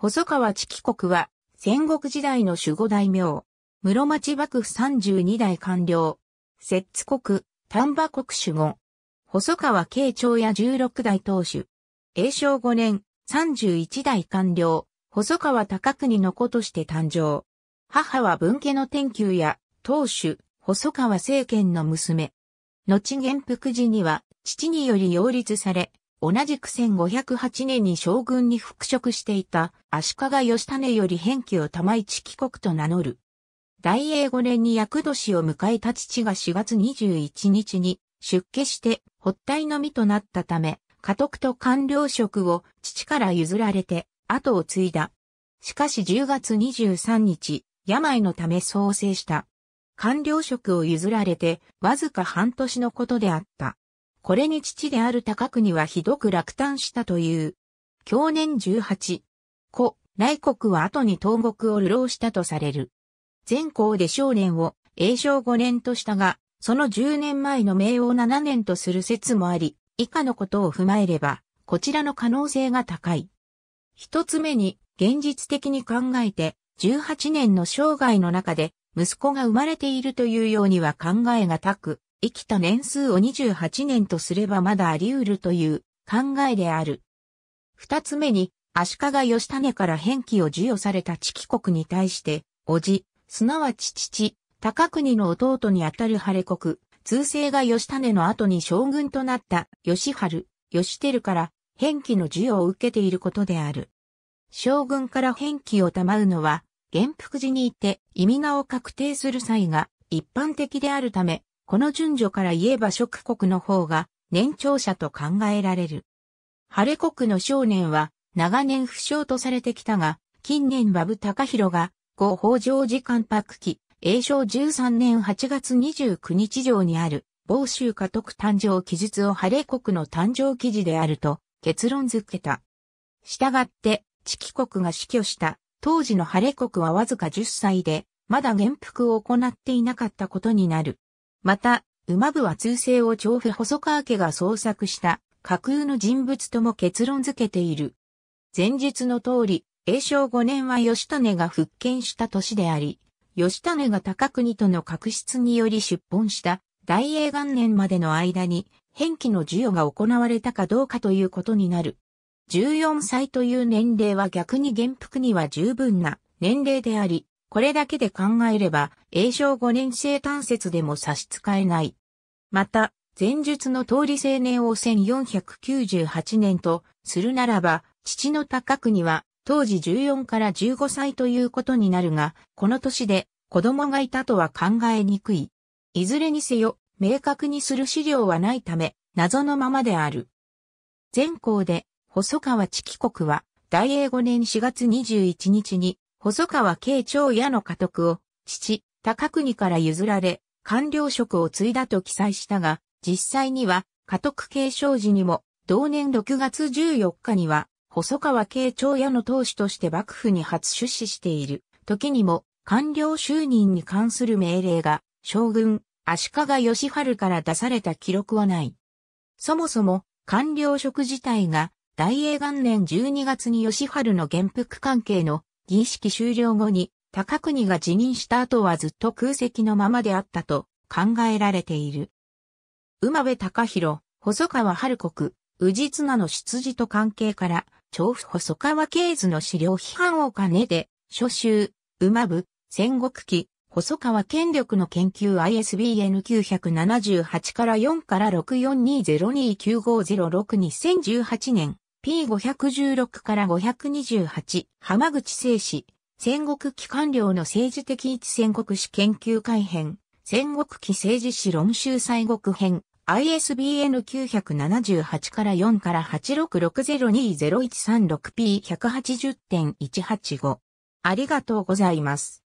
細川知紀国は、戦国時代の守護大名、室町幕府32代官僚、摂津国、丹波国守護、細川慶長や16代当主、永正5年、31代官僚、細川高国の子として誕生。母は文家の天球や、当主、細川政権の娘。後元福寺には、父により擁立され、同じく1508年に将軍に復職していた足利義種より返記を玉市帰国と名乗る。大英五年に役年を迎えた父が4月21日に出家して発体のみとなったため、家督と官僚職を父から譲られて後を継いだ。しかし10月23日、病のため創生した。官僚職を譲られてわずか半年のことであった。これに父である高国はひどく落胆したという。享年18。古、来国は後に東国を流浪したとされる。前校で少年を永正5年としたが、その10年前の明王7年とする説もあり、以下のことを踏まえれば、こちらの可能性が高い。一つ目に、現実的に考えて、18年の生涯の中で、息子が生まれているというようには考えがたく、生きた年数を28年とすればまだあり得るという考えである。二つ目に、足利義種から返記を授与された地貴国に対して、叔父、すなわち父、高国の弟にあたる晴れ国、通世が義種の後に将軍となった義春、義輝から返記の授与を受けていることである。将軍から返記を賜うのは、元服寺にいて意味名を確定する際が一般的であるため、この順序から言えば諸国の方が年長者と考えられる。晴れ国の少年は長年不詳とされてきたが、近年バブ高弘が、後北条時間ク期、永正13年8月29日上にある、某州家督誕生記述を晴れ国の誕生記事であると結論付けた。したがって、地期国が死去した当時の晴れ国はわずか10歳で、まだ元服を行っていなかったことになる。また、馬部は通世を調布細川家が創作した架空の人物とも結論付けている。前述の通り、永正5年は吉種が復権した年であり、義種が高国との確執により出奔した大英元年までの間に、返記の授与が行われたかどうかということになる。14歳という年齢は逆に元服には十分な年齢であり、これだけで考えれば、栄正5年生単節でも差し支えない。また、前述の通り青年を1498年とするならば、父の高国は当時14から15歳ということになるが、この年で子供がいたとは考えにくい。いずれにせよ、明確にする資料はないため、謎のままである。前項で、細川知紀国は、大英5年4月21日に、細川慶長屋の家督を、父、高国から譲られ、官僚職を継いだと記載したが、実際には、家督継承時にも、同年6月14日には、細川慶長屋の当主として幕府に初出資している。時にも、官僚就任に関する命令が、将軍、足利義春から出された記録はない。そもそも、官僚職自体が、大英元年12月に義春の元服関係の儀式終了後に高国が辞任した後はずっと空席のままであったと考えられている。馬部隆弘、細川春国、宇治綱の出自と関係から、調布細川系図の資料批判を兼ねて、初州、馬部、戦国期、細川権力の研究 ISBN 978から4から642029506 2018年 P516 から528、浜口聖史、戦国期官僚の政治的一戦国史研究会編、戦国期政治史論集西国編、ISBN 978から4から 86602013-P180.185。ありがとうございます。